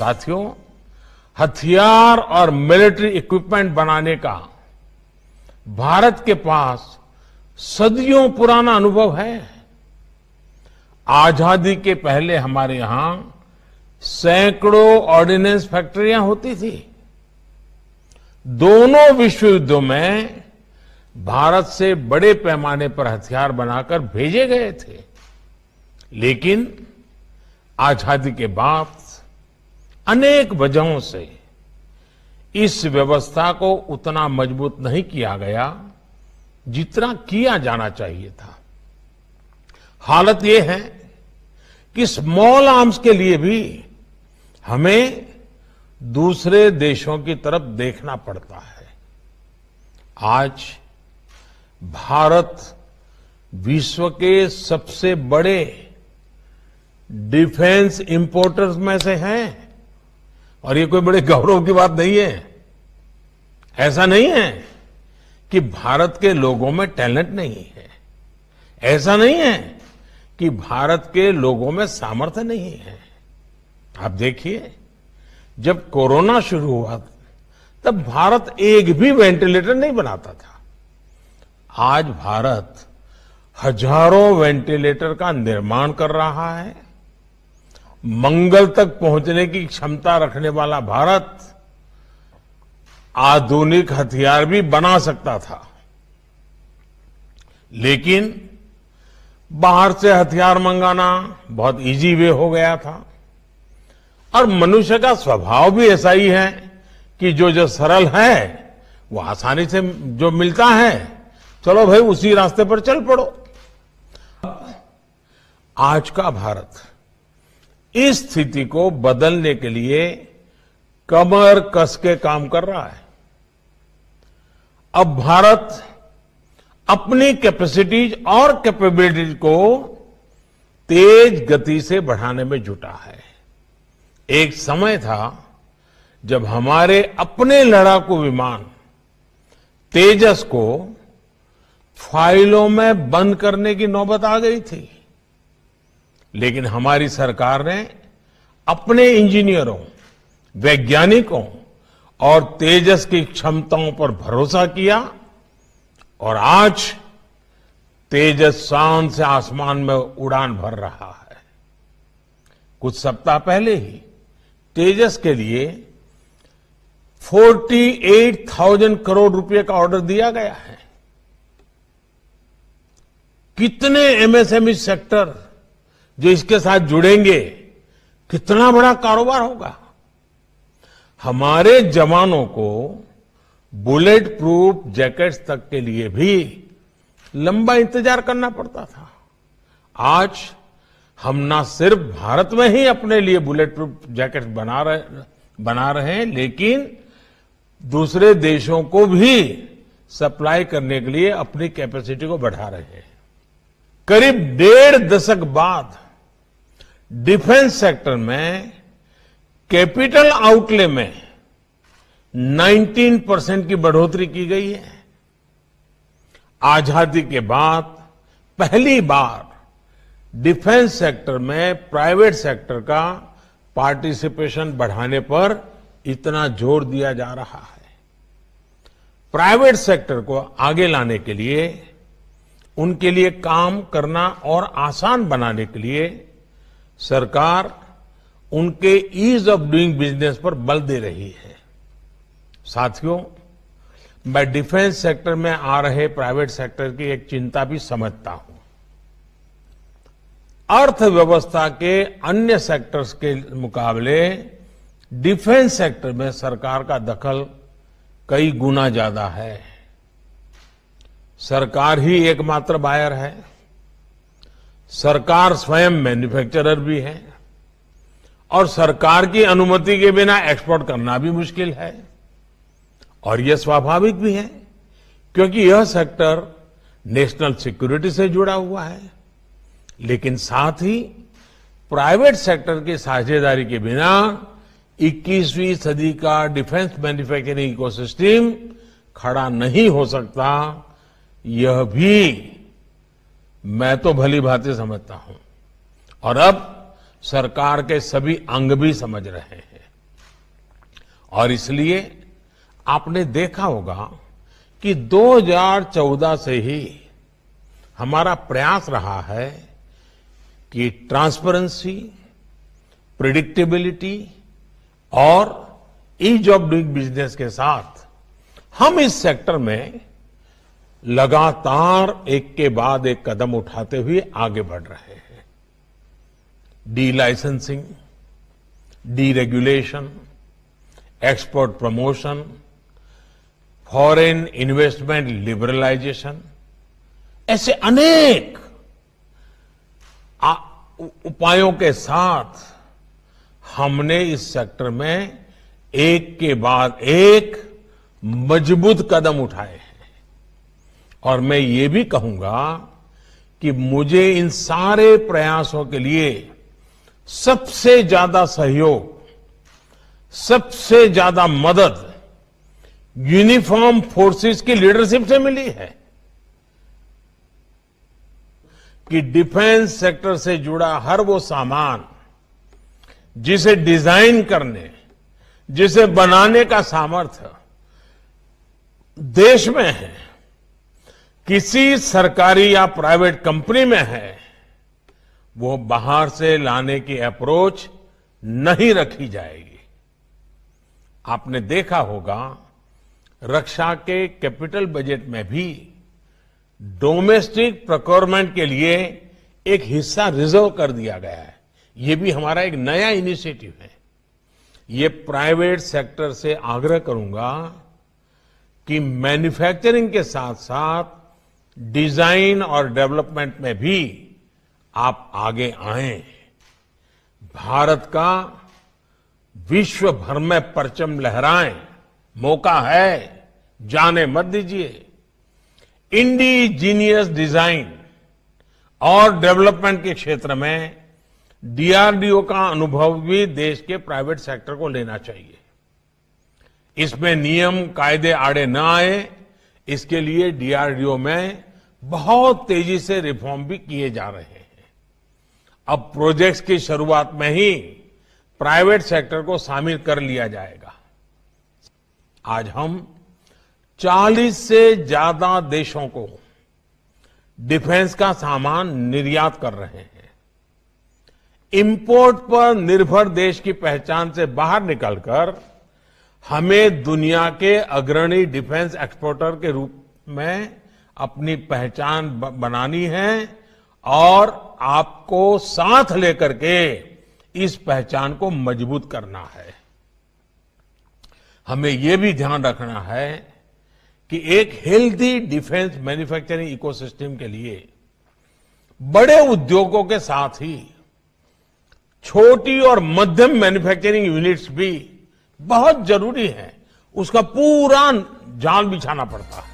साथियों हथियार और मिलिट्री इक्विपमेंट बनाने का भारत के पास सदियों पुराना अनुभव है आजादी के पहले हमारे यहां सैकड़ों ऑर्डिनेंस फैक्ट्रियां होती थी दोनों विश्व युद्धों में भारत से बड़े पैमाने पर हथियार बनाकर भेजे गए थे लेकिन आजादी के बाद अनेक वजहों से इस व्यवस्था को उतना मजबूत नहीं किया गया जितना किया जाना चाहिए था हालत यह है कि स्मॉल आर्म्स के लिए भी हमें दूसरे देशों की तरफ देखना पड़ता है आज भारत विश्व के सबसे बड़े डिफेंस इंपोर्टर्स में से हैं और ये कोई बड़े गौरव की बात नहीं है ऐसा नहीं है कि भारत के लोगों में टैलेंट नहीं है ऐसा नहीं है कि भारत के लोगों में सामर्थ्य नहीं है आप देखिए जब कोरोना शुरू हुआ तब भारत एक भी वेंटिलेटर नहीं बनाता था आज भारत हजारों वेंटिलेटर का निर्माण कर रहा है मंगल तक पहुंचने की क्षमता रखने वाला भारत आधुनिक हथियार भी बना सकता था लेकिन बाहर से हथियार मंगाना बहुत इजी वे हो गया था और मनुष्य का स्वभाव भी ऐसा ही है कि जो जो सरल है वो आसानी से जो मिलता है चलो भाई उसी रास्ते पर चल पड़ो आज का भारत इस स्थिति को बदलने के लिए कमर कस के काम कर रहा है अब भारत अपनी कैपेसिटीज और कैपेबिलिटीज को तेज गति से बढ़ाने में जुटा है एक समय था जब हमारे अपने लड़ाकू विमान तेजस को फाइलों में बंद करने की नौबत आ गई थी लेकिन हमारी सरकार ने अपने इंजीनियरों वैज्ञानिकों और तेजस की क्षमताओं पर भरोसा किया और आज तेजस शान से आसमान में उड़ान भर रहा है कुछ सप्ताह पहले ही तेजस के लिए 48,000 करोड़ रुपए का ऑर्डर दिया गया है कितने एमएसएमई सेक्टर जो इसके साथ जुड़ेंगे कितना बड़ा कारोबार होगा हमारे जवानों को बुलेट प्रूफ जैकेट्स तक के लिए भी लंबा इंतजार करना पड़ता था आज हम ना सिर्फ भारत में ही अपने लिए बुलेट प्रूफ जैकेट बना रहे बना रहे हैं लेकिन दूसरे देशों को भी सप्लाई करने के लिए अपनी कैपेसिटी को बढ़ा रहे हैं करीब डेढ़ दशक बाद डिफेंस सेक्टर में कैपिटल आउटले में 19 परसेंट की बढ़ोतरी की गई है आजादी के बाद पहली बार डिफेंस सेक्टर में प्राइवेट सेक्टर का पार्टिसिपेशन बढ़ाने पर इतना जोर दिया जा रहा है प्राइवेट सेक्टर को आगे लाने के लिए उनके लिए काम करना और आसान बनाने के लिए सरकार उनके ईज ऑफ डूइंग बिजनेस पर बल दे रही है साथियों मैं डिफेंस सेक्टर में आ रहे प्राइवेट सेक्टर की एक चिंता भी समझता हूं अर्थव्यवस्था के अन्य सेक्टर्स के मुकाबले डिफेंस सेक्टर में सरकार का दखल कई गुना ज्यादा है सरकार ही एकमात्र बायर है सरकार स्वयं मैन्युफैक्चरर भी है और सरकार की अनुमति के बिना एक्सपोर्ट करना भी मुश्किल है और यह स्वाभाविक भी है क्योंकि यह सेक्टर नेशनल सिक्योरिटी से जुड़ा हुआ है लेकिन साथ ही प्राइवेट सेक्टर की साझेदारी के बिना 21वीं सदी का डिफेंस मैन्युफैक्चरिंग इकोसिस्टम खड़ा नहीं हो सकता यह भी मैं तो भली भांति समझता हूं और अब सरकार के सभी अंग भी समझ रहे हैं और इसलिए आपने देखा होगा कि 2014 से ही हमारा प्रयास रहा है कि ट्रांसपेरेंसी प्रिडिक्टेबिलिटी और ईज ऑफ डूइंग बिजनेस के साथ हम इस सेक्टर में लगातार एक के बाद एक कदम उठाते हुए आगे बढ़ रहे हैं delicensing deregulation export promotion foreign investment liberalisation ऐसे अनेक उपायों के साथ हमने इस सेक्टर में एक के बाद एक मजबूत कदम उठाए हैं और मैं ये भी कहूंगा कि मुझे इन सारे प्रयासों के लिए सबसे ज्यादा सहयोग सबसे ज्यादा मदद यूनिफॉर्म फोर्सेस की लीडरशिप से मिली है कि डिफेंस सेक्टर से जुड़ा हर वो सामान जिसे डिजाइन करने जिसे बनाने का सामर्थ्य देश में है किसी सरकारी या प्राइवेट कंपनी में है वो बाहर से लाने की अप्रोच नहीं रखी जाएगी आपने देखा होगा रक्षा के कैपिटल बजट में भी डोमेस्टिक प्रोक्योरमेंट के लिए एक हिस्सा रिजर्व कर दिया गया है ये भी हमारा एक नया इनिशिएटिव है ये प्राइवेट सेक्टर से आग्रह करूंगा कि मैन्युफैक्चरिंग के साथ साथ डिजाइन और डेवलपमेंट में भी आप आगे आए भारत का विश्व भर में परचम लहराएं मौका है जाने मत दीजिए इंडिजीनियस डिजाइन और डेवलपमेंट के क्षेत्र में डीआरडीओ का अनुभव भी देश के प्राइवेट सेक्टर को लेना चाहिए इसमें नियम कायदे आड़े न आए इसके लिए डीआरडीओ में बहुत तेजी से रिफॉर्म भी किए जा रहे हैं अब प्रोजेक्ट्स की शुरुआत में ही प्राइवेट सेक्टर को शामिल कर लिया जाएगा आज हम 40 से ज्यादा देशों को डिफेंस का सामान निर्यात कर रहे हैं इंपोर्ट पर निर्भर देश की पहचान से बाहर निकलकर हमें दुनिया के अग्रणी डिफेंस एक्सपोर्टर के रूप में अपनी पहचान बनानी है और आपको साथ लेकर के इस पहचान को मजबूत करना है हमें यह भी ध्यान रखना है कि एक हेल्दी डिफेंस मैन्युफैक्चरिंग इकोसिस्टम के लिए बड़े उद्योगों के साथ ही छोटी और मध्यम मैन्युफैक्चरिंग यूनिट्स भी बहुत जरूरी है उसका पूरा जाल बिछाना पड़ता है